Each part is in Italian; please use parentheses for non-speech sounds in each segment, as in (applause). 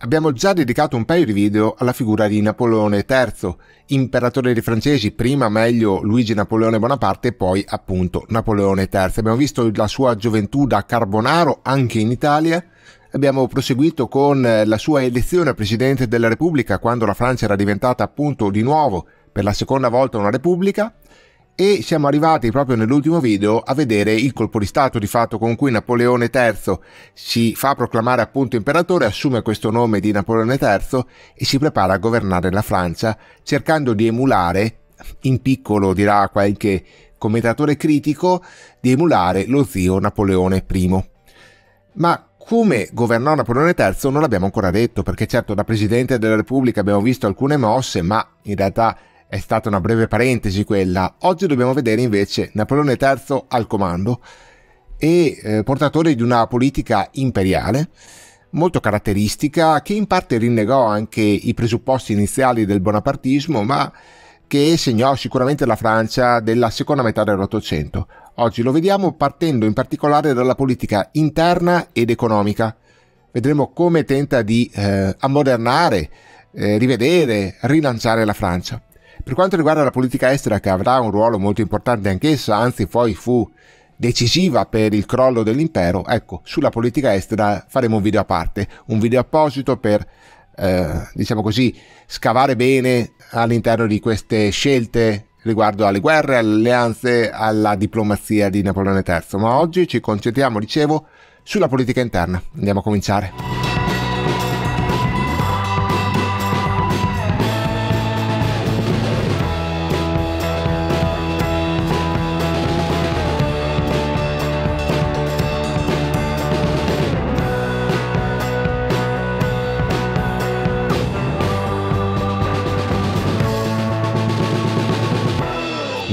Abbiamo già dedicato un paio di video alla figura di Napoleone III, imperatore dei francesi, prima meglio Luigi Napoleone Bonaparte e poi appunto Napoleone III. Abbiamo visto la sua gioventù da Carbonaro anche in Italia, abbiamo proseguito con eh, la sua elezione a Presidente della Repubblica quando la Francia era diventata appunto di nuovo per la seconda volta una repubblica e siamo arrivati proprio nell'ultimo video a vedere il colpo di stato di fatto con cui Napoleone III si fa proclamare appunto imperatore, assume questo nome di Napoleone III e si prepara a governare la Francia cercando di emulare, in piccolo dirà qualche commentatore critico, di emulare lo zio Napoleone I. Ma come governò Napoleone III non l'abbiamo ancora detto, perché certo da Presidente della Repubblica abbiamo visto alcune mosse, ma in realtà è stata una breve parentesi quella. Oggi dobbiamo vedere invece Napoleone III al comando e eh, portatore di una politica imperiale molto caratteristica che in parte rinnegò anche i presupposti iniziali del bonapartismo, ma che segnò sicuramente la Francia della seconda metà dell'Ottocento. Oggi lo vediamo partendo in particolare dalla politica interna ed economica. Vedremo come tenta di eh, ammodernare, eh, rivedere, rilanciare la Francia. Per quanto riguarda la politica estera, che avrà un ruolo molto importante anch'essa, anzi poi fu decisiva per il crollo dell'impero, ecco, sulla politica estera faremo un video a parte, un video apposito per, eh, diciamo così, scavare bene all'interno di queste scelte riguardo alle guerre, alle alleanze, alla diplomazia di Napoleone III. Ma oggi ci concentriamo, dicevo, sulla politica interna. Andiamo a cominciare.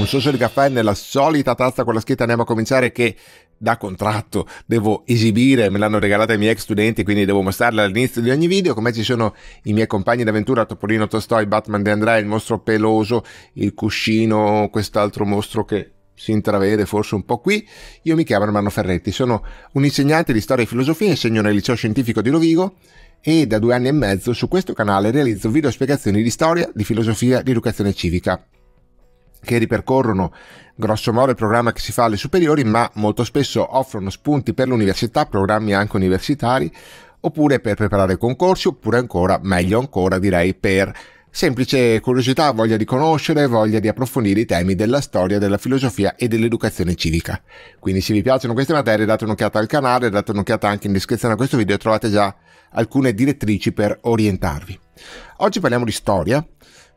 un sorso di caffè nella solita tazza con la scritta andiamo a cominciare che da contratto devo esibire, me l'hanno regalata i miei ex studenti, quindi devo mostrarla all'inizio di ogni video. Come ci sono i miei compagni d'avventura, Topolino, Tostoi, Batman De Andrea, il mostro peloso, il cuscino, quest'altro mostro che si intravede forse un po' qui. Io mi chiamo Armando Ferretti, sono un insegnante di storia e filosofia, insegno nel liceo scientifico di Rovigo e da due anni e mezzo su questo canale realizzo video spiegazioni di storia, di filosofia, di educazione civica che ripercorrono grossomodo il programma che si fa alle superiori, ma molto spesso offrono spunti per l'università, programmi anche universitari, oppure per preparare concorsi, oppure ancora, meglio ancora direi, per semplice curiosità, voglia di conoscere, voglia di approfondire i temi della storia, della filosofia e dell'educazione civica. Quindi se vi piacciono queste materie date un'occhiata al canale, date un'occhiata anche in descrizione a questo video, trovate già alcune direttrici per orientarvi. Oggi parliamo di storia,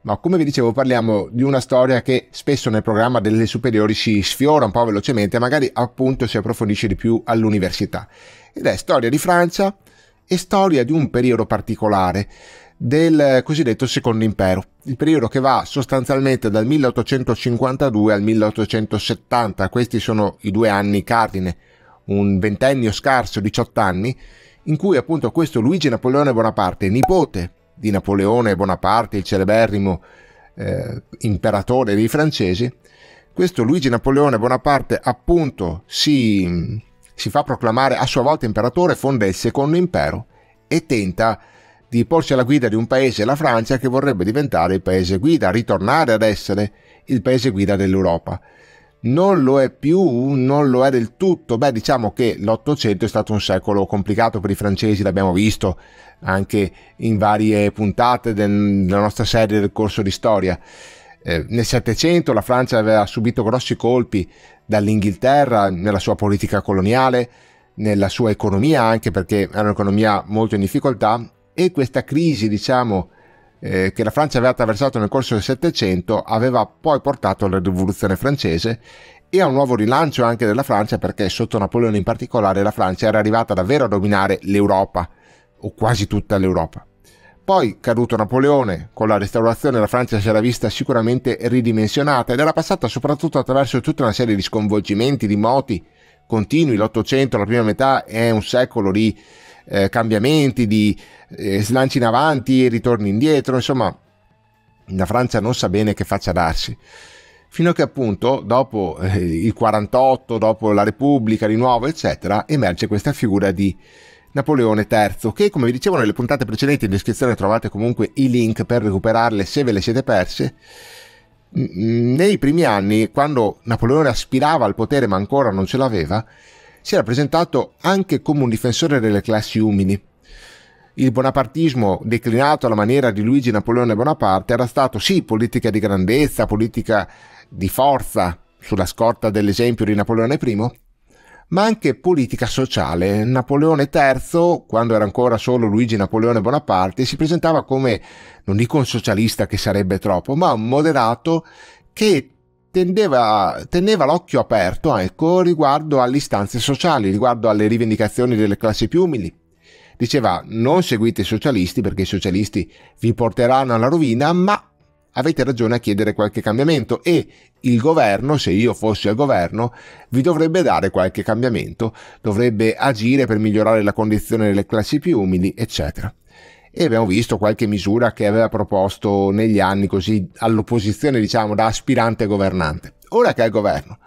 ma come vi dicevo parliamo di una storia che spesso nel programma delle superiori si sfiora un po' velocemente, magari appunto si approfondisce di più all'università. Ed è storia di Francia e storia di un periodo particolare del cosiddetto secondo impero, il periodo che va sostanzialmente dal 1852 al 1870, questi sono i due anni cardine, un ventennio scarso, 18 anni, in cui appunto questo Luigi Napoleone Bonaparte, nipote di Napoleone Bonaparte, il celeberrimo eh, imperatore dei francesi, questo Luigi Napoleone Bonaparte appunto si, si fa proclamare a sua volta imperatore, fonda il secondo impero e tenta di porsi alla guida di un paese, la Francia, che vorrebbe diventare il paese guida, ritornare ad essere il paese guida dell'Europa non lo è più, non lo è del tutto. Beh, diciamo che l'Ottocento è stato un secolo complicato per i francesi, l'abbiamo visto anche in varie puntate della nostra serie del corso di storia. Eh, nel Settecento la Francia aveva subito grossi colpi dall'Inghilterra nella sua politica coloniale, nella sua economia anche perché era un'economia molto in difficoltà e questa crisi, diciamo, eh, che la Francia aveva attraversato nel corso del Settecento aveva poi portato alla rivoluzione francese e a un nuovo rilancio anche della Francia perché sotto Napoleone in particolare la Francia era arrivata davvero a dominare l'Europa o quasi tutta l'Europa. Poi, caduto Napoleone, con la restaurazione la Francia si era vista sicuramente ridimensionata ed era passata soprattutto attraverso tutta una serie di sconvolgimenti, di moti continui. L'Ottocento, la prima metà, è un secolo di eh, cambiamenti, di eh, slanci in avanti e ritorni indietro, insomma la Francia non sa bene che faccia darsi. Fino a che appunto dopo eh, il 48, dopo la Repubblica di nuovo, eccetera, emerge questa figura di Napoleone III, che come vi dicevo nelle puntate precedenti in descrizione trovate comunque i link per recuperarle se ve le siete perse. Mm, mm, nei primi anni, quando Napoleone aspirava al potere ma ancora non ce l'aveva, si era presentato anche come un difensore delle classi umili. Il bonapartismo, declinato alla maniera di Luigi Napoleone Bonaparte, era stato sì politica di grandezza, politica di forza, sulla scorta dell'esempio di Napoleone I, ma anche politica sociale. Napoleone III, quando era ancora solo Luigi Napoleone Bonaparte, si presentava come, non dico un socialista che sarebbe troppo, ma un moderato che tendeva, teneva l'occhio aperto ecco, riguardo alle istanze sociali, riguardo alle rivendicazioni delle classi più umili. Diceva non seguite i socialisti perché i socialisti vi porteranno alla rovina, ma avete ragione a chiedere qualche cambiamento e il governo, se io fossi al governo, vi dovrebbe dare qualche cambiamento, dovrebbe agire per migliorare la condizione delle classi più umili, eccetera e abbiamo visto qualche misura che aveva proposto negli anni così all'opposizione, diciamo, da aspirante governante. Ora che è al governo,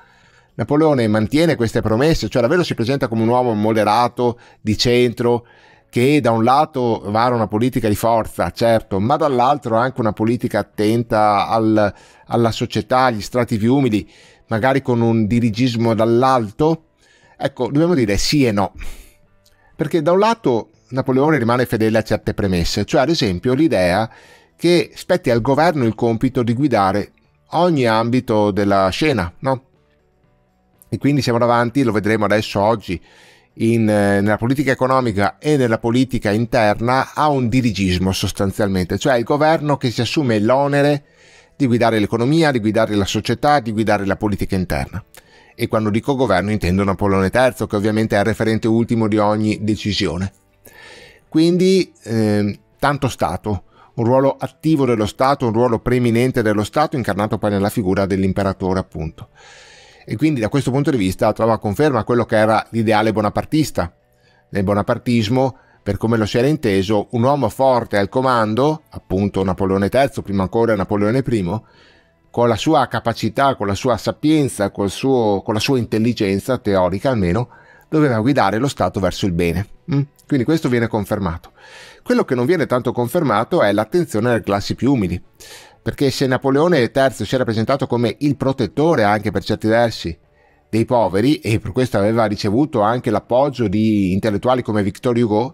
Napoleone mantiene queste promesse, cioè davvero si presenta come un uomo moderato, di centro, che da un lato vara una politica di forza, certo, ma dall'altro anche una politica attenta al, alla società, agli strati più umili, magari con un dirigismo dall'alto? Ecco, dobbiamo dire sì e no. Perché da un lato Napoleone rimane fedele a certe premesse, cioè ad esempio l'idea che spetti al governo il compito di guidare ogni ambito della scena, no? E quindi siamo davanti, lo vedremo adesso oggi, in, eh, nella politica economica e nella politica interna a un dirigismo sostanzialmente, cioè il governo che si assume l'onere di guidare l'economia, di guidare la società, di guidare la politica interna. E quando dico governo intendo Napoleone III, che ovviamente è il referente ultimo di ogni decisione. Quindi eh, tanto Stato, un ruolo attivo dello Stato, un ruolo preeminente dello Stato, incarnato poi nella figura dell'imperatore appunto. E quindi da questo punto di vista trova conferma quello che era l'ideale bonapartista. Nel bonapartismo, per come lo si era inteso, un uomo forte al comando, appunto Napoleone III, prima ancora Napoleone I, con la sua capacità, con la sua sapienza, suo, con la sua intelligenza teorica almeno, doveva guidare lo Stato verso il bene. Mm? Quindi questo viene confermato. Quello che non viene tanto confermato è l'attenzione alle classi più umili, perché se Napoleone III si era presentato come il protettore anche per certi versi dei poveri e per questo aveva ricevuto anche l'appoggio di intellettuali come Victor Hugo,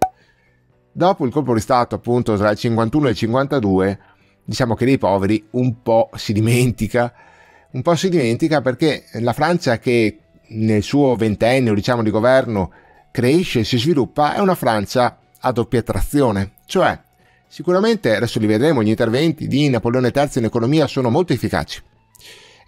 dopo il colpo di Stato appunto tra il 51 e il 52 diciamo che dei poveri un po' si dimentica, un po' si dimentica perché la Francia che nel suo ventennio diciamo, di governo cresce e si sviluppa è una Francia a doppia trazione, cioè sicuramente adesso li vedremo gli interventi di Napoleone III in economia sono molto efficaci.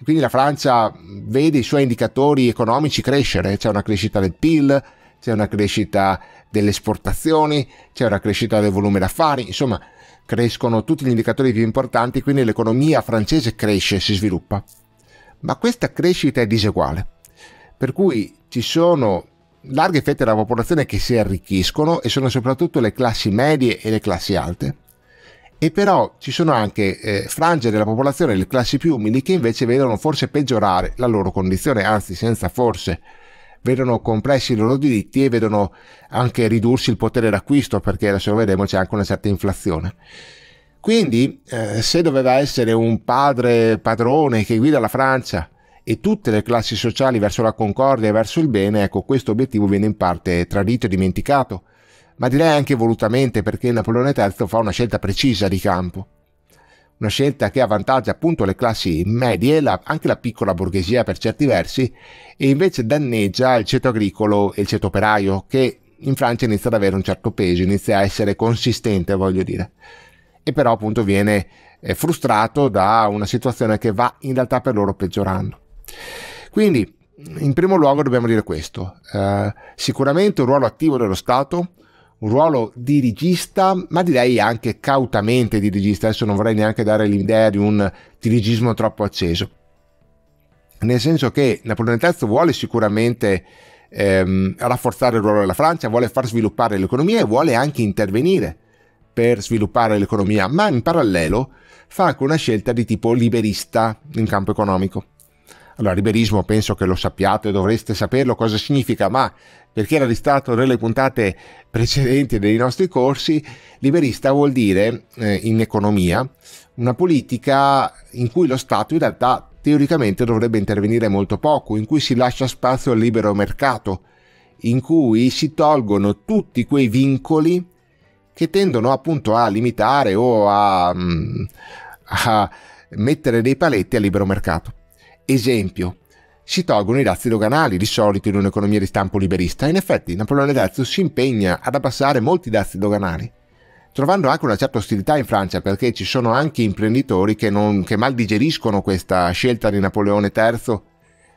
quindi la Francia vede i suoi indicatori economici crescere, c'è una crescita del PIL, c'è una crescita delle esportazioni, c'è una crescita del volume d'affari, insomma crescono tutti gli indicatori più importanti, quindi l'economia francese cresce, e si sviluppa. Ma questa crescita è diseguale. Per cui ci sono larghe fette della popolazione che si arricchiscono e sono soprattutto le classi medie e le classi alte. E però ci sono anche eh, frange della popolazione, le classi più umili, che invece vedono forse peggiorare la loro condizione, anzi senza forse, vedono compressi i loro diritti e vedono anche ridursi il potere d'acquisto, perché adesso vedremo c'è anche una certa inflazione. Quindi eh, se doveva essere un padre padrone che guida la Francia, e tutte le classi sociali verso la concordia e verso il bene, ecco, questo obiettivo viene in parte tradito e dimenticato, ma direi anche volutamente perché Napoleone III fa una scelta precisa di campo. Una scelta che avvantaggia appunto le classi medie, la, anche la piccola borghesia per certi versi, e invece danneggia il ceto agricolo e il ceto operaio, che in Francia inizia ad avere un certo peso, inizia a essere consistente, voglio dire. E però appunto viene eh, frustrato da una situazione che va in realtà per loro peggiorando. Quindi, in primo luogo dobbiamo dire questo, eh, sicuramente un ruolo attivo dello Stato, un ruolo dirigista, ma direi anche cautamente dirigista, adesso non vorrei neanche dare l'idea di un dirigismo troppo acceso, nel senso che Napoleone III vuole sicuramente ehm, rafforzare il ruolo della Francia, vuole far sviluppare l'economia e vuole anche intervenire per sviluppare l'economia, ma in parallelo fa anche una scelta di tipo liberista in campo economico allora, liberismo penso che lo sappiate, dovreste saperlo cosa significa, ma per chi era distratto nelle puntate precedenti dei nostri corsi, liberista vuol dire, eh, in economia, una politica in cui lo Stato in realtà teoricamente dovrebbe intervenire molto poco, in cui si lascia spazio al libero mercato, in cui si tolgono tutti quei vincoli che tendono appunto a limitare o a, mm, a mettere dei paletti al libero mercato. Esempio, si tolgono i dazi doganali, di solito in un'economia di stampo liberista, in effetti Napoleone III si impegna ad abbassare molti dazi doganali, trovando anche una certa ostilità in Francia perché ci sono anche imprenditori che, non, che mal digeriscono questa scelta di Napoleone III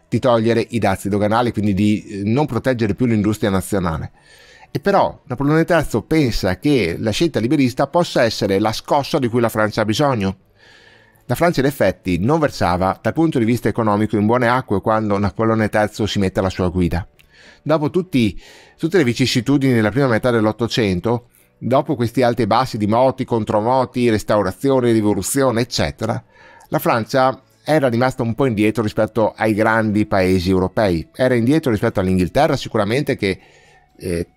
di togliere i dazi doganali, quindi di eh, non proteggere più l'industria nazionale. E però Napoleone III pensa che la scelta liberista possa essere la scossa di cui la Francia ha bisogno la Francia in effetti non versava dal punto di vista economico in buone acque quando Napoleone III si mette alla sua guida. Dopo tutti, tutte le vicissitudini della prima metà dell'Ottocento, dopo questi alti e bassi di moti, contromoti, restaurazione, rivoluzione, eccetera, la Francia era rimasta un po' indietro rispetto ai grandi paesi europei. Era indietro rispetto all'Inghilterra sicuramente che eh,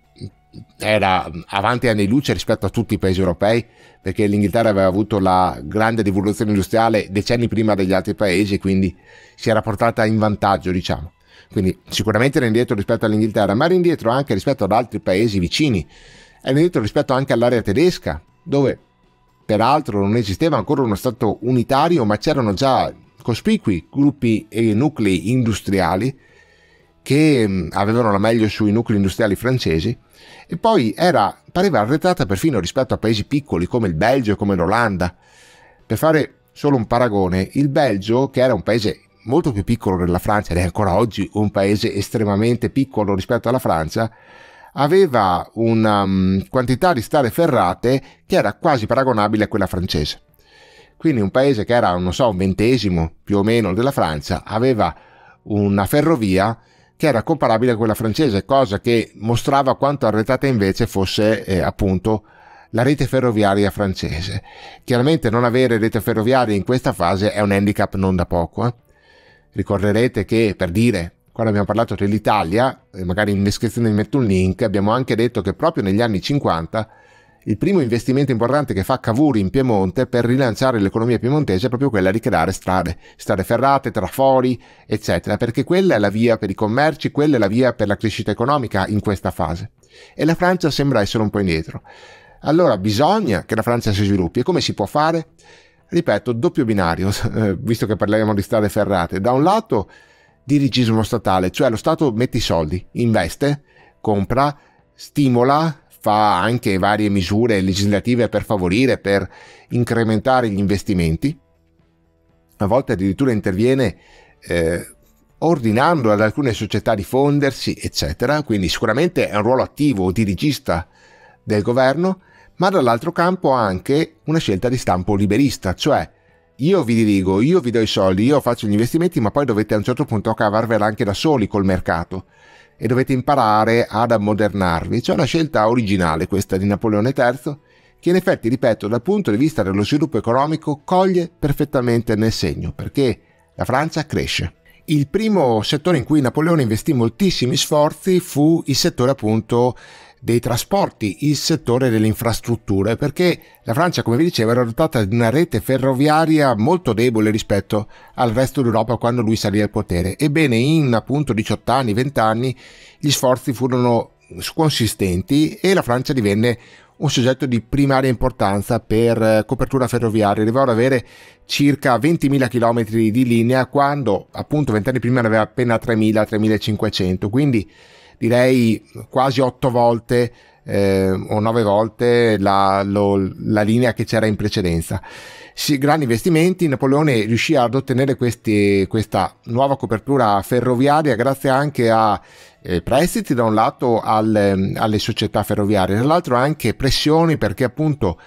era avanti anni luce rispetto a tutti i paesi europei perché l'Inghilterra aveva avuto la grande rivoluzione industriale decenni prima degli altri paesi quindi si era portata in vantaggio diciamo quindi sicuramente era indietro rispetto all'Inghilterra ma era indietro anche rispetto ad altri paesi vicini era indietro rispetto anche all'area tedesca dove peraltro non esisteva ancora uno stato unitario ma c'erano già cospicui gruppi e nuclei industriali che avevano la meglio sui nuclei industriali francesi e poi era, pareva arretrata perfino rispetto a paesi piccoli come il Belgio e come l'Olanda. Per fare solo un paragone, il Belgio, che era un paese molto più piccolo della Francia ed è ancora oggi un paese estremamente piccolo rispetto alla Francia, aveva una um, quantità di stare ferrate che era quasi paragonabile a quella francese. Quindi un paese che era, non so, un ventesimo più o meno della Francia, aveva una ferrovia che era comparabile a quella francese, cosa che mostrava quanto arretrata invece fosse eh, appunto la rete ferroviaria francese. Chiaramente non avere rete ferroviaria in questa fase è un handicap non da poco. Eh. Ricorderete che, per dire, quando abbiamo parlato dell'Italia, eh, magari in descrizione vi metto un link, abbiamo anche detto che proprio negli anni 50 il primo investimento importante che fa Cavour in Piemonte per rilanciare l'economia piemontese è proprio quella di creare strade, strade ferrate, trafori, eccetera, perché quella è la via per i commerci, quella è la via per la crescita economica in questa fase. E la Francia sembra essere un po' indietro. Allora bisogna che la Francia si sviluppi e come si può fare? Ripeto, doppio binario, (laughs) eh, visto che parliamo di strade ferrate. Da un lato dirigismo statale, cioè lo Stato mette i soldi, investe, compra, stimola fa anche varie misure legislative per favorire, per incrementare gli investimenti, a volte addirittura interviene eh, ordinando ad alcune società di fondersi, eccetera, quindi sicuramente è un ruolo attivo, o dirigista del governo, ma dall'altro campo ha anche una scelta di stampo liberista, cioè io vi dirigo, io vi do i soldi, io faccio gli investimenti, ma poi dovete a un certo punto cavarvela anche da soli col mercato e dovete imparare ad ammodernarvi. C'è una scelta originale questa di Napoleone III che in effetti, ripeto, dal punto di vista dello sviluppo economico coglie perfettamente nel segno perché la Francia cresce. Il primo settore in cui Napoleone investì moltissimi sforzi fu il settore appunto dei trasporti, il settore delle infrastrutture, perché la Francia, come vi dicevo, era dotata di una rete ferroviaria molto debole rispetto al resto d'Europa quando lui salì al potere. Ebbene, in appunto 18 anni, 20 anni, gli sforzi furono sconsistenti e la Francia divenne un soggetto di primaria importanza per eh, copertura ferroviaria, arrivò ad avere circa 20.000 km di linea quando appunto vent'anni prima ne aveva appena 3.000-3.500, quindi direi quasi otto volte eh, o nove volte la, lo, la, linea che c'era in precedenza. Si, grandi investimenti, Napoleone riuscì ad ottenere questi, questa nuova copertura ferroviaria grazie anche a eh, prestiti da un lato al, alle società ferroviarie, dall'altro anche pressioni perché appunto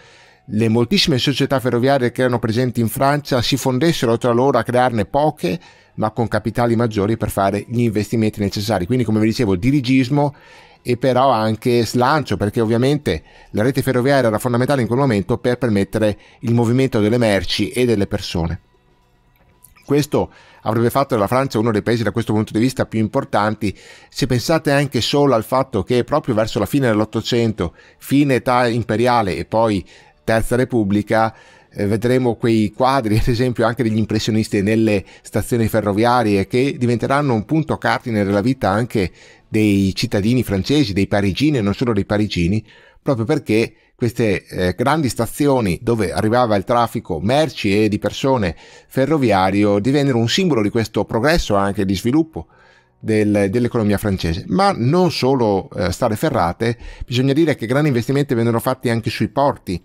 le moltissime società ferroviarie che erano presenti in Francia si fondessero tra loro a crearne poche, ma con capitali maggiori per fare gli investimenti necessari. Quindi, come vi dicevo, dirigismo e però anche slancio, perché ovviamente la rete ferroviaria era fondamentale in quel momento per permettere il movimento delle merci e delle persone. Questo avrebbe fatto della Francia uno dei paesi da questo punto di vista più importanti, se pensate anche solo al fatto che proprio verso la fine dell'Ottocento, fine età imperiale e poi Terza Repubblica eh, vedremo quei quadri, (laughs) ad esempio anche degli impressionisti nelle stazioni ferroviarie, che diventeranno un punto cardine della vita anche dei cittadini francesi, dei parigini e non solo dei parigini, proprio perché queste eh, grandi stazioni dove arrivava il traffico merci e di persone ferroviario divennero un simbolo di questo progresso anche di sviluppo del, dell'economia francese. Ma non solo eh, strade ferrate, bisogna dire che grandi investimenti vennero fatti anche sui porti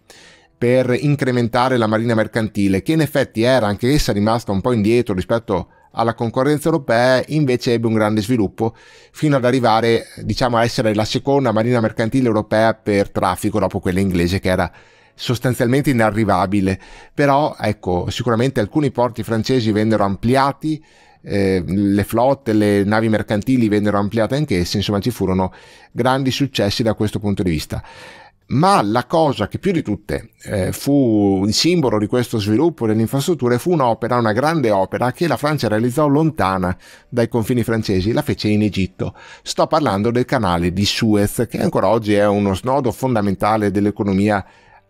per incrementare la marina mercantile, che in effetti era anche essa rimasta un po' indietro rispetto alla concorrenza europea, invece ebbe un grande sviluppo fino ad arrivare, diciamo, a essere la seconda marina mercantile europea per traffico dopo quella inglese che era sostanzialmente inarrivabile. Però, ecco, sicuramente alcuni porti francesi vennero ampliati, eh, le flotte, le navi mercantili vennero ampliate anch'esse, insomma ci furono grandi successi da questo punto di vista ma la cosa che più di tutte eh, fu il simbolo di questo sviluppo delle infrastrutture fu un'opera, una grande opera che la Francia realizzò lontana dai confini francesi, la fece in Egitto. Sto parlando del canale di Suez, che ancora oggi è uno snodo fondamentale dell'economia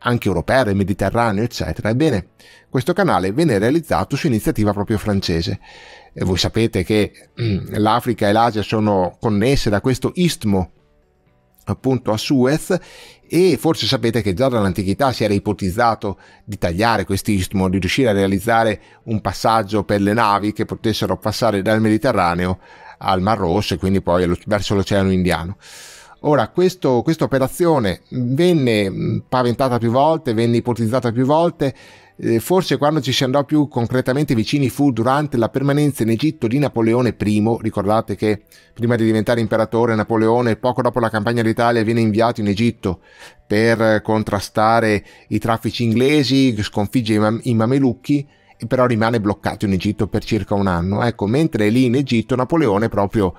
anche europea, del Mediterraneo, eccetera. Ebbene, questo canale venne realizzato su iniziativa proprio francese. E voi sapete che mm, l'Africa e l'Asia sono connesse da questo istmo appunto a Suez e forse sapete che già dall'antichità si era ipotizzato di tagliare quest'istmo, di riuscire a realizzare un passaggio per le navi che potessero passare dal Mediterraneo al Mar Rosso e quindi poi verso l'Oceano Indiano. Ora, questa operazione venne paventata più volte, venne ipotizzata più volte, eh, forse quando ci si andò più concretamente vicini fu durante la permanenza in Egitto di Napoleone I, ricordate che prima di diventare imperatore Napoleone poco dopo la campagna d'Italia viene inviato in Egitto per contrastare i traffici inglesi, sconfigge i, mam- i mamelucchi e però rimane bloccato in Egitto per circa un anno. Ecco, mentre lì in Egitto Napoleone proprio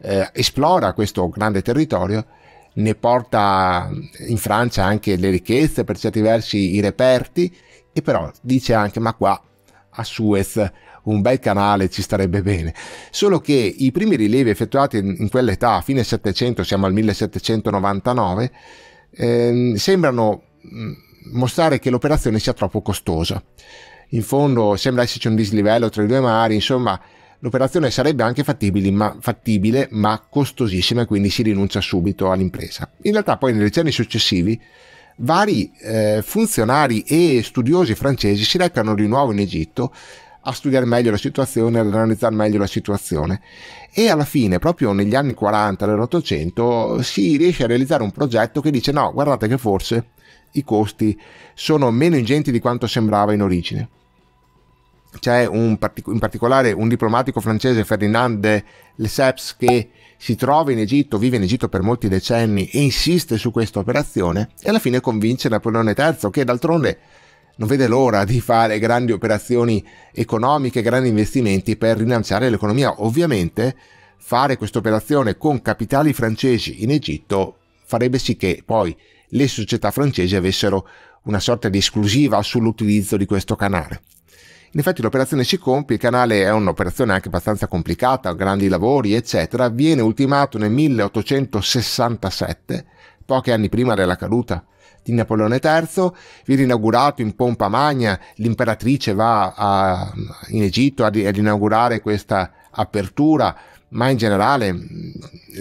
eh, esplora questo grande territorio ne porta in Francia anche le ricchezze, per certi versi i reperti, e però dice anche, ma qua a Suez un bel canale ci starebbe bene. Solo che i primi rilievi effettuati in quell'età, a fine 700, siamo al 1799, eh, sembrano mm, mostrare che l'operazione sia troppo costosa. In fondo sembra esserci un dislivello tra i due mari, insomma l'operazione sarebbe anche fattibile ma, fattibile, ma costosissima e quindi si rinuncia subito all'impresa. In realtà poi nei decenni successivi vari eh, funzionari e studiosi francesi si recano di nuovo in Egitto a studiare meglio la situazione, ad analizzare meglio la situazione e alla fine, proprio negli anni 40 dell'Ottocento, si riesce a realizzare un progetto che dice no, guardate che forse i costi sono meno ingenti di quanto sembrava in origine. C'è un, in particolare un diplomatico francese, Ferdinand de Lesseps, che si trova in Egitto, vive in Egitto per molti decenni e insiste su questa operazione e alla fine convince Napoleone III che d'altronde non vede l'ora di fare grandi operazioni economiche, grandi investimenti per rilanciare l'economia. Ovviamente fare questa operazione con capitali francesi in Egitto farebbe sì che poi le società francesi avessero una sorta di esclusiva sull'utilizzo di questo canale. In effetti l'operazione si compie, il canale è un'operazione anche abbastanza complicata, grandi lavori eccetera, viene ultimato nel 1867, pochi anni prima della caduta di Napoleone III, viene inaugurato in pompa magna, l'imperatrice va a, in Egitto ad, ad inaugurare questa apertura, ma in generale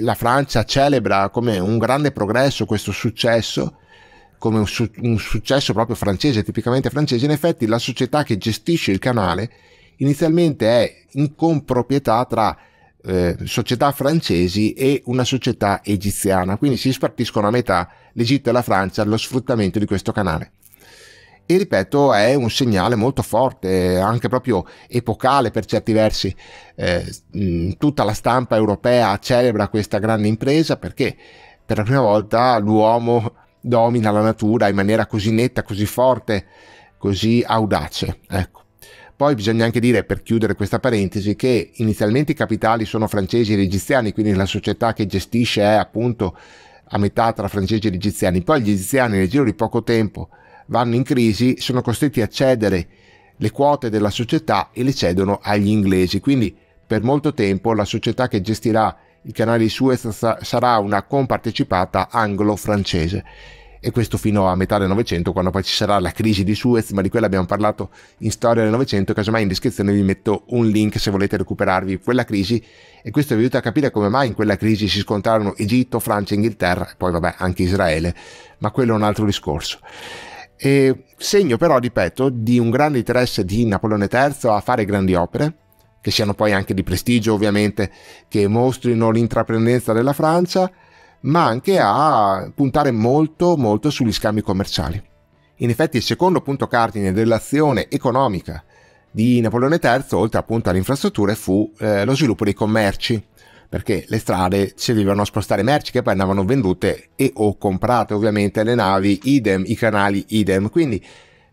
la Francia celebra come un grande progresso questo successo come un, su- un successo proprio francese, tipicamente francese. In effetti la società che gestisce il canale inizialmente è in comproprietà tra eh, società francesi e una società egiziana, quindi si spartiscono a metà l'Egitto e la Francia lo sfruttamento di questo canale. E ripeto, è un segnale molto forte, anche proprio epocale per certi versi. Eh, mm, tutta la stampa europea celebra questa grande impresa perché per la prima volta l'uomo domina la natura in maniera così netta, così forte, così audace. Ecco. Poi bisogna anche dire, per chiudere questa parentesi, che inizialmente i capitali sono francesi ed egiziani, quindi la società che gestisce è appunto a metà tra francesi ed egiziani. Poi gli egiziani nel giro di poco tempo vanno in crisi, sono costretti a cedere le quote della società e le cedono agli inglesi. Quindi per molto tempo la società che gestirà il canale di Suez sarà una compartecipata anglo-francese e questo fino a metà del Novecento, quando poi ci sarà la crisi di Suez, ma di quella abbiamo parlato in storia del Novecento, casomai in descrizione vi metto un link se volete recuperarvi quella crisi e questo vi aiuta a capire come mai in quella crisi si scontrarono Egitto, Francia, Inghilterra e poi vabbè anche Israele, ma quello è un altro discorso. E segno però, ripeto, di un grande interesse di Napoleone III a fare grandi opere, che siano poi anche di prestigio ovviamente, che mostrino l'intraprendenza della Francia, ma anche a puntare molto molto sugli scambi commerciali. In effetti il secondo punto cardine dell'azione economica di Napoleone III, oltre appunto alle infrastrutture, fu eh, lo sviluppo dei commerci, perché le strade servivano a spostare merci che poi andavano vendute e o comprate ovviamente le navi idem, i canali idem, quindi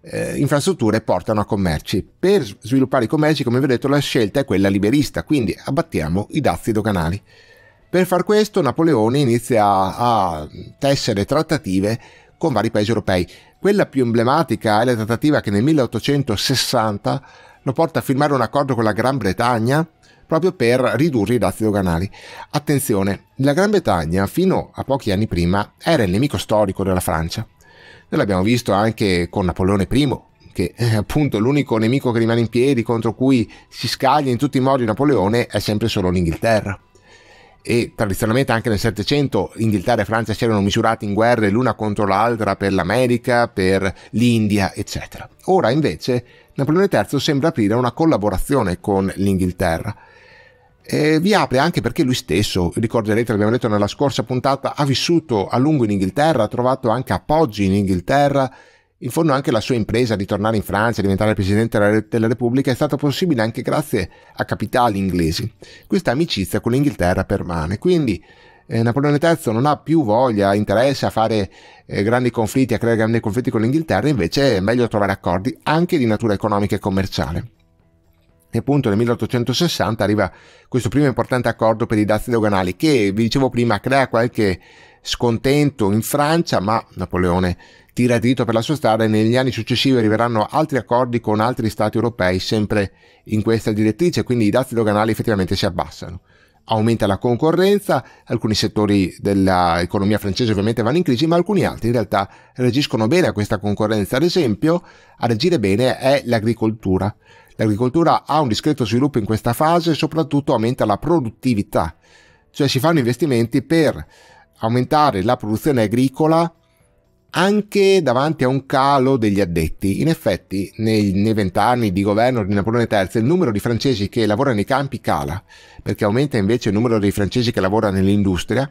eh, infrastrutture portano a commerci. Per sviluppare i commerci, come vedete, la scelta è quella liberista, quindi abbattiamo i dazi doganali. Per far questo Napoleone inizia a, a tessere trattative con vari paesi europei. Quella più emblematica è la trattativa che nel 1860 lo porta a firmare un accordo con la Gran Bretagna proprio per ridurre i dazi doganali. Attenzione, la Gran Bretagna fino a pochi anni prima era il nemico storico della Francia. Noi l'abbiamo visto anche con Napoleone I, che è eh, appunto l'unico nemico che rimane in piedi contro cui si scaglia in tutti i modi Napoleone è sempre solo l'Inghilterra. E tradizionalmente anche nel Settecento Inghilterra e Francia si erano misurati in guerre l'una contro l'altra per l'America, per l'India, eccetera. Ora invece Napoleone III sembra aprire una collaborazione con l'Inghilterra eh, vi apre anche perché lui stesso, ricorderete, l'abbiamo detto nella scorsa puntata, ha vissuto a lungo in Inghilterra, ha trovato anche appoggi in Inghilterra. In fondo anche la sua impresa di tornare in Francia, e diventare Presidente della Repubblica è stata possibile anche grazie a capitali inglesi. Questa amicizia con l'Inghilterra permane, quindi eh, Napoleone III non ha più voglia, interesse a fare eh, grandi conflitti, a creare grandi conflitti con l'Inghilterra, invece è meglio trovare accordi anche di natura economica e commerciale. E appunto nel 1860 arriva questo primo importante accordo per i dazi doganali che, vi dicevo prima, crea qualche scontento in Francia, ma Napoleone tira dritto per la sua strada e negli anni successivi arriveranno altri accordi con altri stati europei sempre in questa direttrice, quindi i dazi doganali effettivamente si abbassano. Aumenta la concorrenza, alcuni settori dell'economia francese ovviamente vanno in crisi, ma alcuni altri in realtà reagiscono bene a questa concorrenza. Ad esempio, a reagire bene è l'agricoltura. L'agricoltura ha un discreto sviluppo in questa fase e soprattutto aumenta la produttività, cioè si fanno investimenti per aumentare la produzione agricola anche davanti a un calo degli addetti. In effetti, nei vent'anni di governo di Napoleone III, il numero di francesi che lavorano nei campi cala, perché aumenta invece il numero dei francesi che lavorano nell'industria,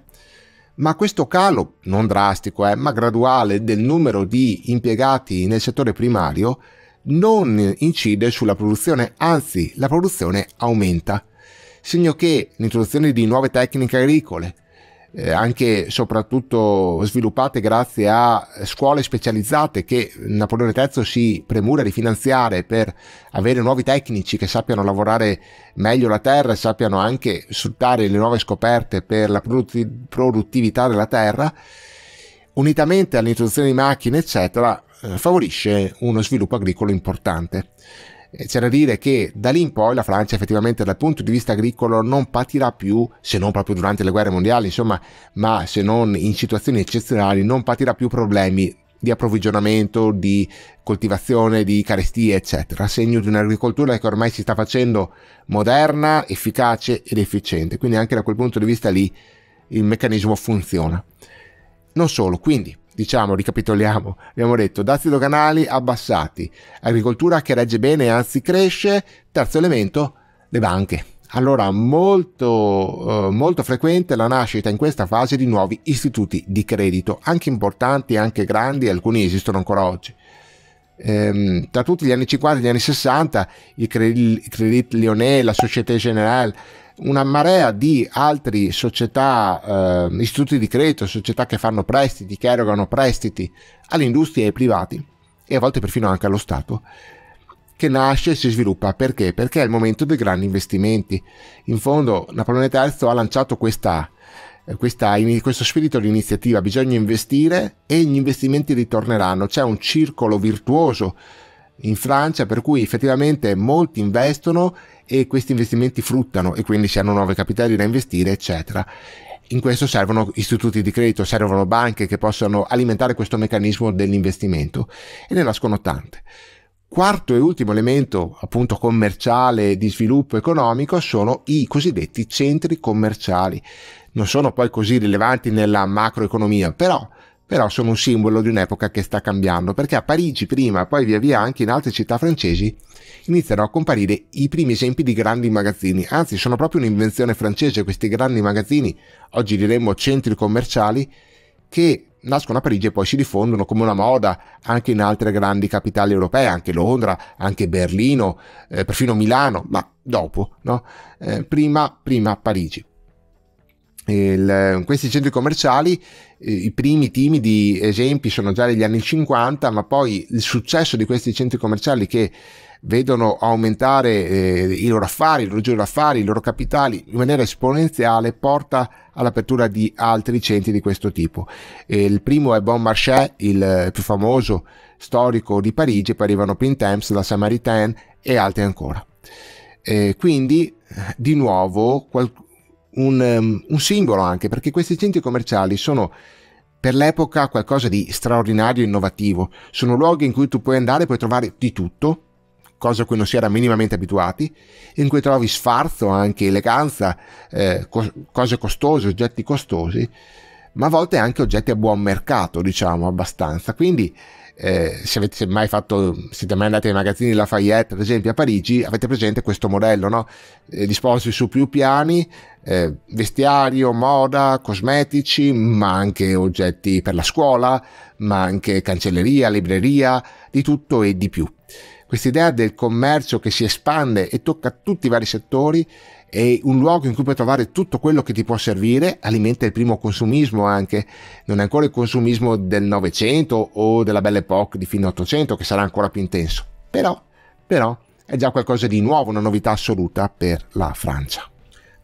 ma questo calo, non drastico, eh, ma graduale del numero di impiegati nel settore primario, non incide sulla produzione, anzi la produzione aumenta. Segno che l'introduzione di nuove tecniche agricole, eh, anche e soprattutto sviluppate grazie a scuole specializzate che Napoleone III si premura di finanziare per avere nuovi tecnici che sappiano lavorare meglio la terra e sappiano anche sfruttare le nuove scoperte per la produttività della terra, unitamente all'introduzione di macchine, eccetera, eh, favorisce uno sviluppo agricolo importante. C'è da dire che da lì in poi la Francia effettivamente dal punto di vista agricolo non patirà più, se non proprio durante le guerre mondiali, insomma, ma se non in situazioni eccezionali, non patirà più problemi di approvvigionamento, di coltivazione, di carestie, eccetera. Segno di un'agricoltura che ormai si sta facendo moderna, efficace ed efficiente. Quindi anche da quel punto di vista lì il meccanismo funziona. Non solo, quindi diciamo, ricapitoliamo, abbiamo detto dazi doganali abbassati, agricoltura che regge bene e anzi cresce, terzo elemento, le banche. Allora molto, eh, molto frequente la nascita in questa fase di nuovi istituti di credito, anche importanti, anche grandi, alcuni esistono ancora oggi. Ehm, tra tutti gli anni 50 e gli anni 60 il il Credit Lyonnais, la Société Générale una marea di altre società, eh, istituti di credito, società che fanno prestiti, che erogano prestiti all'industria e ai privati e a volte perfino anche allo Stato, che nasce e si sviluppa. Perché? Perché è il momento dei grandi investimenti. In fondo Napoleone III ha lanciato questa, eh, questa, questo spirito di iniziativa, bisogna investire e gli investimenti ritorneranno, c'è un circolo virtuoso in Francia, per cui effettivamente molti investono e questi investimenti fruttano e quindi si hanno nuovi capitali da investire, eccetera. In questo servono istituti di credito, servono banche che possano alimentare questo meccanismo dell'investimento e ne nascono tante. Quarto e ultimo elemento appunto commerciale di sviluppo economico sono i cosiddetti centri commerciali. Non sono poi così rilevanti nella macroeconomia, però però sono un simbolo di un'epoca che sta cambiando, perché a Parigi prima, poi via via anche in altre città francesi, iniziano a comparire i primi esempi di grandi magazzini, anzi sono proprio un'invenzione francese questi grandi magazzini, oggi diremmo centri commerciali, che nascono a Parigi e poi si diffondono come una moda anche in altre grandi capitali europee, anche Londra, anche Berlino, eh, perfino Milano, ma dopo, no? eh, prima, prima Parigi. Il, eh, questi centri commerciali, eh, i primi timidi esempi sono già degli anni 50, ma poi il successo di questi centri commerciali che vedono aumentare eh, i loro affari, il loro giro d'affari, i loro capitali in maniera esponenziale porta all'apertura di altri centri di questo tipo. E il primo è Bon Marché, il eh, più famoso storico di Parigi, poi arrivano Temps, la Samaritain e altri ancora. E quindi, di nuovo, qualcuno un, ehm, un simbolo anche, perché questi centri commerciali sono per l'epoca qualcosa di straordinario e innovativo. Sono luoghi in cui tu puoi andare e puoi trovare di tutto, cosa a cui non si era minimamente abituati, in cui trovi sfarzo, anche eleganza, eh, co- cose costose, oggetti costosi, ma a volte anche oggetti a buon mercato, diciamo abbastanza. Quindi eh, se avete mai fatto, siete mai andati ai magazzini Lafayette, ad esempio a Parigi, avete presente questo modello, no? Eh, disposti su più piani, eh, vestiario, moda, cosmetici, ma anche oggetti per la scuola, ma anche cancelleria, libreria, di tutto e di più. Quest'idea del commercio che si espande e tocca tutti i vari settori è un luogo in cui puoi trovare tutto quello che ti può servire, alimenta il primo consumismo anche, non è ancora il consumismo del Novecento o della Belle Époque di fine Ottocento che sarà ancora più intenso, però, però è già qualcosa di nuovo, una novità assoluta per la Francia.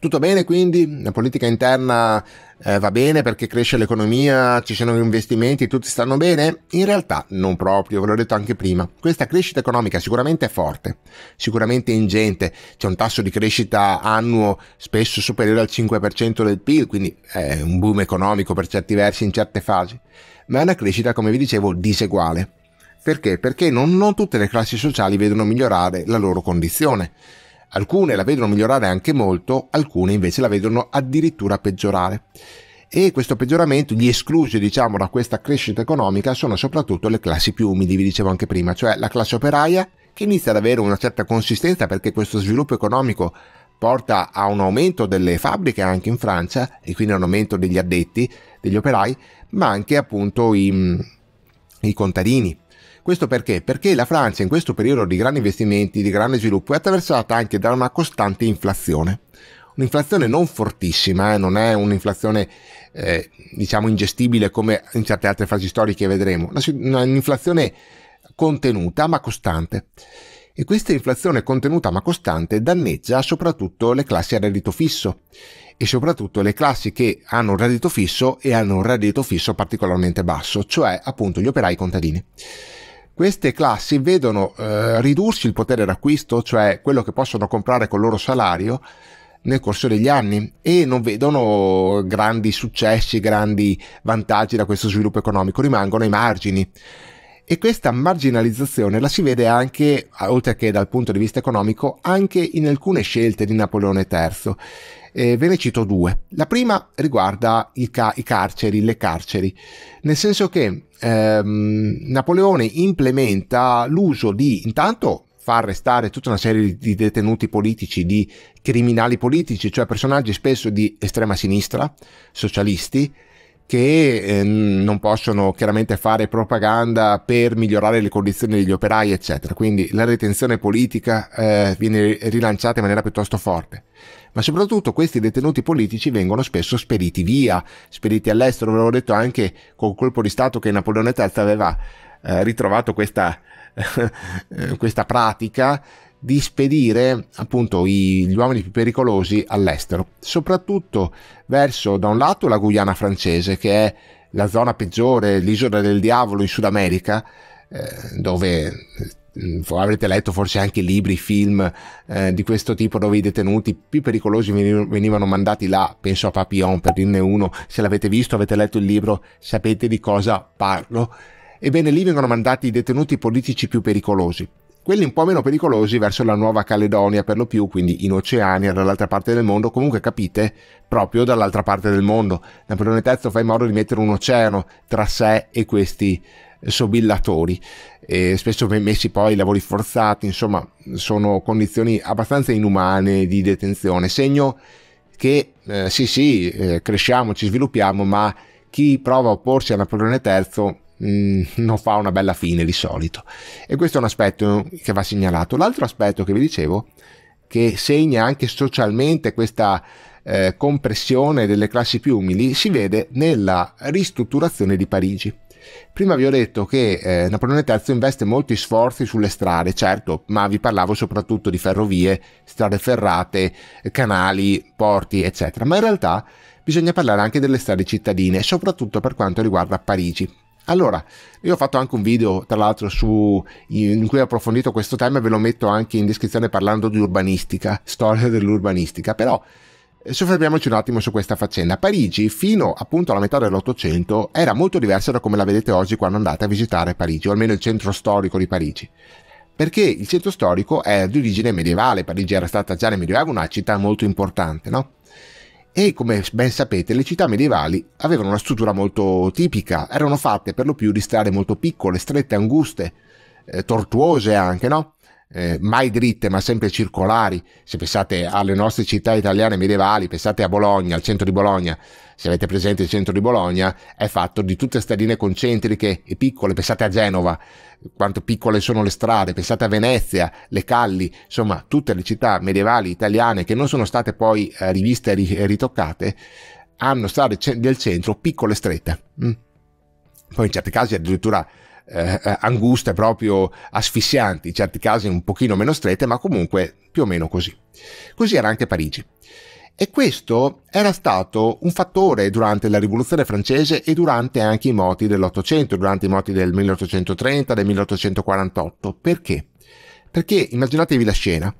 Tutto bene quindi? La politica interna eh, va bene perché cresce l'economia, ci sono investimenti, tutti stanno bene? In realtà non proprio, ve l'ho detto anche prima. Questa crescita economica sicuramente è forte, sicuramente ingente, c'è un tasso di crescita annuo spesso superiore al 5% del PIL, quindi è un boom economico per certi versi in certe fasi, ma è una crescita, come vi dicevo, diseguale. Perché? Perché non, non tutte le classi sociali vedono migliorare la loro condizione Alcune la vedono migliorare anche molto, alcune invece la vedono addirittura peggiorare. E questo peggioramento, gli esclusi diciamo da questa crescita economica, sono soprattutto le classi più umili, vi dicevo anche prima, cioè la classe operaia che inizia ad avere una certa consistenza perché questo sviluppo economico porta a un aumento delle fabbriche anche in Francia e quindi a un aumento degli addetti, degli operai, ma anche appunto i, i contadini questo perché? Perché la Francia in questo periodo di grandi investimenti, di grande sviluppo, è attraversata anche da una costante inflazione. Un'inflazione non fortissima, eh, non è un'inflazione eh, diciamo ingestibile come in certe altre fasi storiche vedremo, un'inflazione contenuta ma costante. E questa inflazione contenuta ma costante danneggia soprattutto le classi a reddito fisso e soprattutto le classi che hanno un reddito fisso e hanno un reddito fisso particolarmente basso, cioè appunto gli operai contadini queste classi vedono eh, ridursi il potere d'acquisto, cioè quello che possono comprare col loro salario nel corso degli anni e non vedono grandi successi, grandi vantaggi da questo sviluppo economico, rimangono ai margini. E questa marginalizzazione la si vede anche, oltre che dal punto di vista economico, anche in alcune scelte di Napoleone III eh, ve ne cito due. La prima riguarda i, ca- i carceri, le carceri, nel senso che ehm, Napoleone implementa l'uso di intanto fa arrestare tutta una serie di detenuti politici, di criminali politici, cioè personaggi spesso di estrema sinistra, socialisti, che eh, non possono chiaramente fare propaganda per migliorare le condizioni degli operai, eccetera. Quindi la detenzione politica eh, viene rilanciata in maniera piuttosto forte. Ma soprattutto questi detenuti politici vengono spesso spediti via, spediti all'estero, ve l'avevo detto anche col colpo di Stato che Napoleone III aveva eh, ritrovato questa, (laughs) eh, questa pratica di spedire appunto i, gli uomini più pericolosi all'estero, soprattutto verso da un lato la Guyana francese che è la zona peggiore, l'isola del diavolo in Sud America, eh, dove eh, avrete letto forse anche libri, film eh, di questo tipo dove i detenuti più pericolosi venivano mandati là, penso a Papillon per dirne uno, se l'avete visto, avete letto il libro, sapete di cosa parlo. Ebbene, lì vengono mandati i detenuti politici più pericolosi quelli un po' meno pericolosi verso la Nuova Caledonia per lo più, quindi in Oceania, dall'altra parte del mondo, comunque capite, proprio dall'altra parte del mondo. Napoleone III fa in modo di mettere un oceano tra sé e questi sobillatori, e spesso messi poi lavori forzati, insomma sono condizioni abbastanza inumane di detenzione, segno che eh, sì sì, eh, cresciamo, ci sviluppiamo, ma chi prova a opporsi a Napoleone III Mm, non fa una bella fine di solito. E questo è un aspetto che va segnalato. L'altro aspetto che vi dicevo, che segna anche socialmente questa eh, compressione delle classi più umili, si vede nella ristrutturazione di Parigi. Prima vi ho detto che eh, Napoleone III investe molti sforzi sulle strade, certo, ma vi parlavo soprattutto di ferrovie, strade ferrate, canali, porti, eccetera. Ma in realtà bisogna parlare anche delle strade cittadine, soprattutto per quanto riguarda Parigi. Allora, io ho fatto anche un video, tra l'altro, su, in cui ho approfondito questo tema e ve lo metto anche in descrizione parlando di urbanistica, storia dell'urbanistica, però eh, soffermiamoci un attimo su questa faccenda. Parigi, fino appunto alla metà dell'Ottocento, era molto diversa da come la vedete oggi quando andate a visitare Parigi, o almeno il centro storico di Parigi. Perché il centro storico è di origine medievale, Parigi era stata già nel Medioevo una città molto importante, no? E come ben sapete, le città medievali avevano una struttura molto tipica, erano fatte per lo più di strade molto piccole, strette, anguste, eh, tortuose anche, no? eh, mai dritte ma sempre circolari. Se pensate alle nostre città italiane medievali, pensate a Bologna, al centro di Bologna, se avete presente il centro di Bologna, è fatto di tutte stradine concentriche e piccole. Pensate a Genova, quanto piccole sono le strade, pensate a Venezia, le calli, insomma tutte le città medievali italiane che non sono state poi eh, riviste e ritoccate, hanno strade del centro piccole e strette. Mm. Poi in certi casi addirittura eh, eh, anguste proprio asfissianti, in certi casi un pochino meno strette, ma comunque più o meno così. Così era anche Parigi. E questo era stato un fattore durante la rivoluzione francese e durante anche i moti dell'Ottocento, durante i moti del 1830, del 1848. Perché? Perché immaginatevi la scena,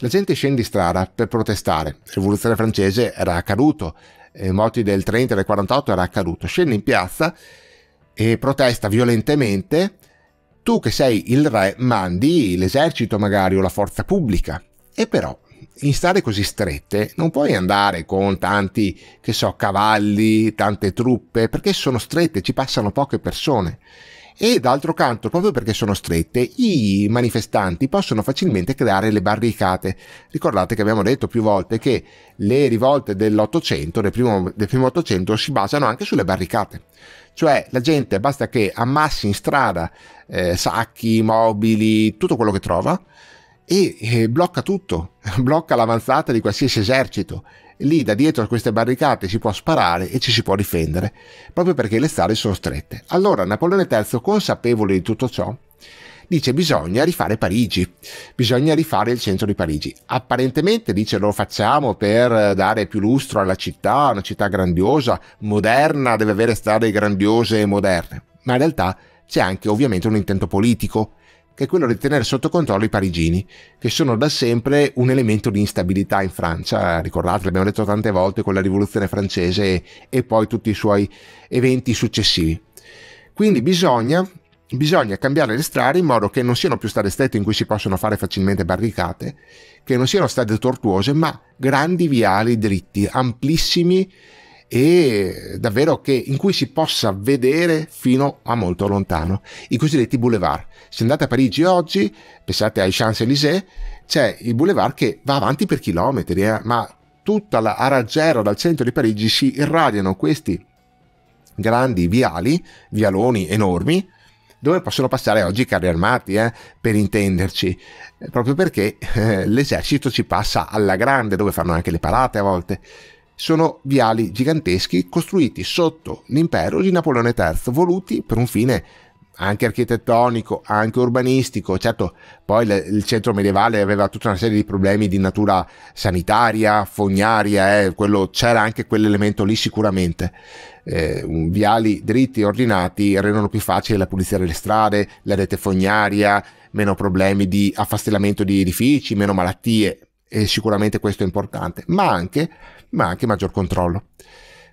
la gente scende in strada per protestare, la rivoluzione francese era accaduto, eh, i moti del 30 e del 48 era accaduto, scende in piazza e protesta violentemente, tu che sei il re mandi l'esercito magari o la forza pubblica. E però in stare così strette non puoi andare con tanti, che so, cavalli, tante truppe, perché sono strette, ci passano poche persone e d'altro canto, proprio perché sono strette, i manifestanti possono facilmente creare le barricate. Ricordate che abbiamo detto più volte che le rivolte dell'Ottocento, del primo, Ottocento, si basano anche sulle barricate. Cioè la gente basta che ammassi in strada eh, sacchi, mobili, tutto quello che trova e, e eh, blocca tutto, (laughs) blocca l'avanzata di qualsiasi esercito lì da dietro a queste barricate si può sparare e ci si può difendere, proprio perché le strade sono strette. Allora Napoleone III, consapevole di tutto ciò, dice bisogna rifare Parigi, bisogna rifare il centro di Parigi. Apparentemente dice lo facciamo per dare più lustro alla città, una città grandiosa, moderna, deve avere strade grandiose e moderne, ma in realtà c'è anche ovviamente un intento politico che è quello di tenere sotto controllo i parigini, che sono da sempre un elemento di instabilità in Francia, ricordate, l'abbiamo detto tante volte con la rivoluzione francese e poi tutti i suoi eventi successivi. Quindi bisogna Bisogna cambiare le strade in modo che non siano più strade strette in cui si possono fare facilmente barricate, che non siano strade tortuose, ma grandi viali dritti, amplissimi, e davvero che, in cui si possa vedere fino a molto lontano, i cosiddetti boulevard. Se andate a Parigi oggi, pensate ai Champs-Élysées, c'è il boulevard che va avanti per chilometri, eh, ma tutta la, a Raggero dal centro di Parigi si irradiano questi grandi viali, vialoni enormi, dove possono passare oggi i carri armati, eh, per intenderci, eh, proprio perché eh, l'esercito ci passa alla grande, dove fanno anche le parate a volte sono viali giganteschi costruiti sotto l'impero di Napoleone III, voluti per un fine anche architettonico, anche urbanistico. Certo, poi il centro medievale aveva tutta una serie di problemi di natura sanitaria, fognaria, eh, quello, c'era anche quell'elemento lì sicuramente. Eh, viali dritti e ordinati rendono più facile la pulizia delle strade, la rete fognaria, meno problemi di affastellamento di edifici, meno malattie, e sicuramente questo è importante, ma anche ma anche maggior controllo.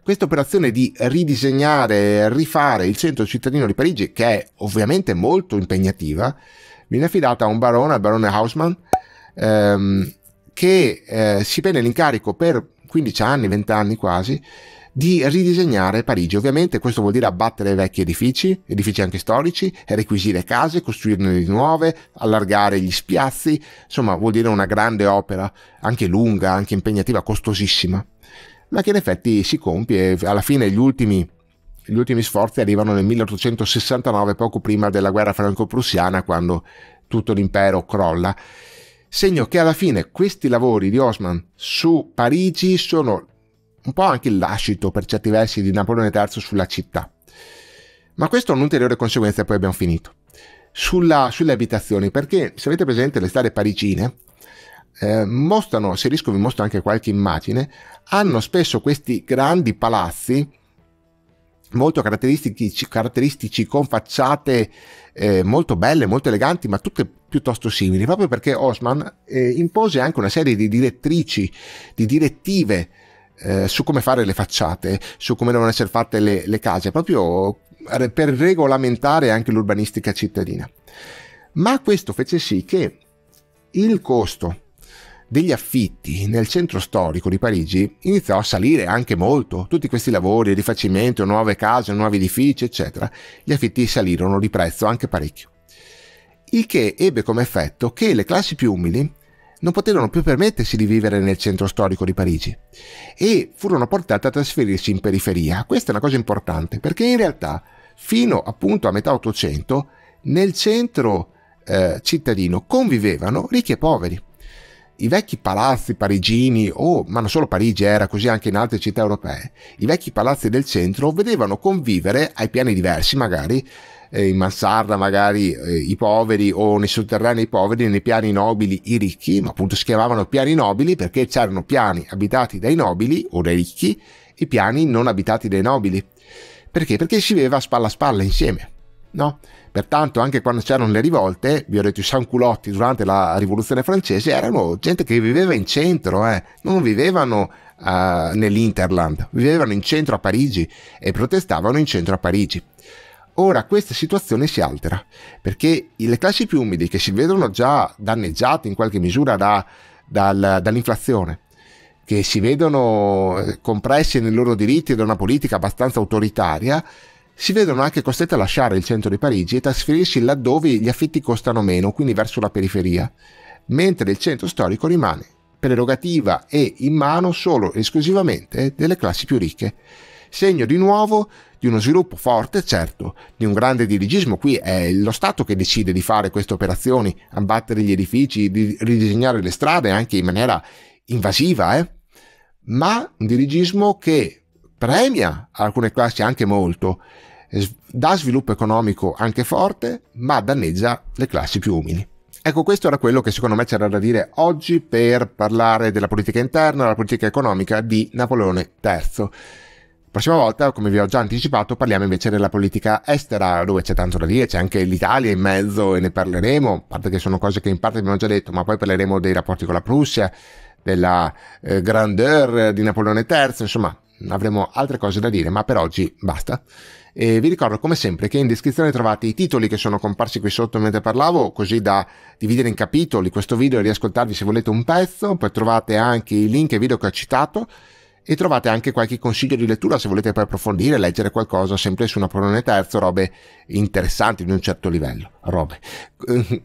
Questa operazione di ridisegnare e rifare il centro cittadino di Parigi, che è ovviamente molto impegnativa, viene affidata a un barone, al barone Hausmann, ehm, che eh, si prende l'incarico per 15 anni, 20 anni quasi, di ridisegnare Parigi. Ovviamente questo vuol dire abbattere vecchi edifici, edifici anche storici, requisire case, costruirne di nuove, allargare gli spiazzi, insomma vuol dire una grande opera, anche lunga, anche impegnativa, costosissima, ma che in effetti si compie. Alla fine gli ultimi gli ultimi sforzi arrivano nel 1869, poco prima della guerra franco-prussiana, quando tutto l'impero crolla. Segno che alla fine questi lavori di Osman su Parigi sono un po' anche il lascito per certi versi di Napoleone III sulla città. Ma questo ha un'ulteriore conseguenza e poi abbiamo finito. Sulla, sulle abitazioni, perché se avete presente le strade parigine, eh, mostrano, se riesco vi mostro anche qualche immagine, hanno spesso questi grandi palazzi molto caratteristici, caratteristici con facciate eh, molto belle, molto eleganti, ma tutte piuttosto simili, proprio perché Osman eh, impose anche una serie di direttrici, di direttive eh, su come fare le facciate, su come devono essere fatte le, le case, proprio per regolamentare anche l'urbanistica cittadina. Ma questo fece sì che il costo degli affitti nel centro storico di Parigi iniziò a salire anche molto. Tutti questi lavori, rifacimento, nuove case, nuovi edifici, eccetera, gli affitti salirono di prezzo anche parecchio. Il che ebbe come effetto che le classi più umili non potevano più permettersi di vivere nel centro storico di Parigi e furono portate a trasferirsi in periferia. Questa è una cosa importante perché in realtà fino appunto a metà 800 nel centro eh, cittadino convivevano ricchi e poveri. I vecchi palazzi parigini, o oh, ma non solo Parigi, era così anche in altre città europee, i vecchi palazzi del centro vedevano convivere, ai piani diversi magari, eh, in mansarda magari eh, i poveri o nei sotterranei i poveri, nei piani nobili i ricchi, ma appunto si chiamavano piani nobili perché c'erano piani abitati dai nobili o dai ricchi e piani non abitati dai nobili. Perché? Perché si viveva spalla a spalla insieme. No? Pertanto anche quando c'erano le rivolte, vi ho detto i sanculotti durante la rivoluzione francese erano gente che viveva in centro, eh. non vivevano uh, nell'Interland, vivevano in centro a Parigi e protestavano in centro a Parigi. Ora questa situazione si altera perché le classi più umide che si vedono già danneggiate in qualche misura da, dal, dall'inflazione, che si vedono eh, compresse nei loro diritti da una politica abbastanza autoritaria, si vedono anche costrette a lasciare il centro di Parigi e trasferirsi laddove gli affitti costano meno, quindi verso la periferia, mentre il centro storico rimane prerogativa e in mano solo e esclusivamente delle classi più ricche segno di nuovo di uno sviluppo forte, certo, di un grande dirigismo. Qui è lo Stato che decide di fare queste operazioni, abbattere gli edifici, di ridisegnare le strade anche in maniera invasiva, eh? ma un dirigismo che premia alcune classi anche molto, dà sviluppo economico anche forte, ma danneggia le classi più umili. Ecco, questo era quello che secondo me c'era da dire oggi per parlare della politica interna, della politica economica di Napoleone III. Prossima volta, come vi ho già anticipato, parliamo invece della politica estera, dove c'è tanto da dire, c'è anche l'Italia in mezzo e ne parleremo, a parte che sono cose che in parte abbiamo già detto, ma poi parleremo dei rapporti con la Prussia, della eh, grandeur di Napoleone III, insomma, avremo altre cose da dire, ma per oggi basta. E vi ricordo come sempre che in descrizione trovate i titoli che sono comparsi qui sotto mentre parlavo, così da dividere in capitoli questo video e riascoltarvi se volete un pezzo, poi trovate anche i link ai video che ho citato, e trovate anche qualche consiglio di lettura se volete poi approfondire, leggere qualcosa sempre su Napoleone III, robe interessanti di un certo livello, robe,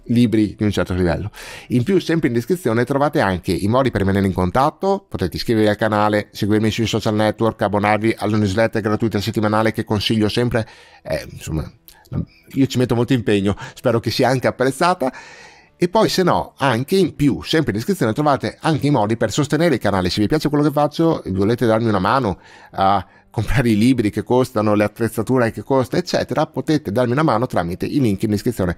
(laughs) libri di un certo livello. In più, sempre in descrizione trovate anche i modi per rimanere in contatto, potete iscrivervi al canale, seguirmi sui social network, abbonarvi alla newsletter gratuita settimanale che consiglio sempre, eh, insomma, io ci metto molto impegno, spero che sia anche apprezzata. E poi se no, anche in più, sempre in descrizione trovate anche i modi per sostenere il canale. Se vi piace quello che faccio, volete darmi una mano a comprare i libri che costano, le attrezzature che costa, eccetera, potete darmi una mano tramite i link in descrizione.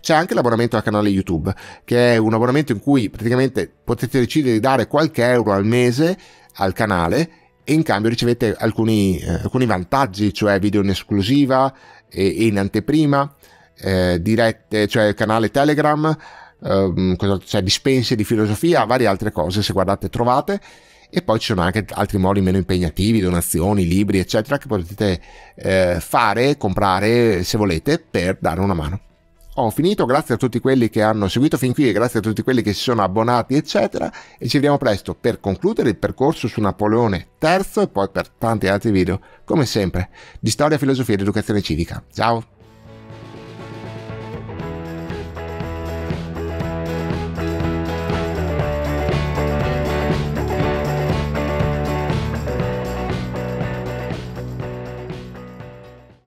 C'è anche l'abbonamento al canale YouTube, che è un abbonamento in cui praticamente potete decidere di dare qualche euro al mese al canale e in cambio ricevete alcuni, eh, alcuni vantaggi, cioè video in esclusiva e, e in anteprima eh, dirette, cioè canale Telegram, ehm, cioè dispense di filosofia, varie altre cose, se guardate trovate. E poi ci sono anche altri modi meno impegnativi, donazioni, libri, eccetera, che potete eh, fare, comprare se volete per dare una mano. Ho finito, grazie a tutti quelli che hanno seguito fin qui e grazie a tutti quelli che si sono abbonati, eccetera. E ci vediamo presto per concludere il percorso su Napoleone III e poi per tanti altri video, come sempre, di storia, filosofia ed educazione civica. Ciao!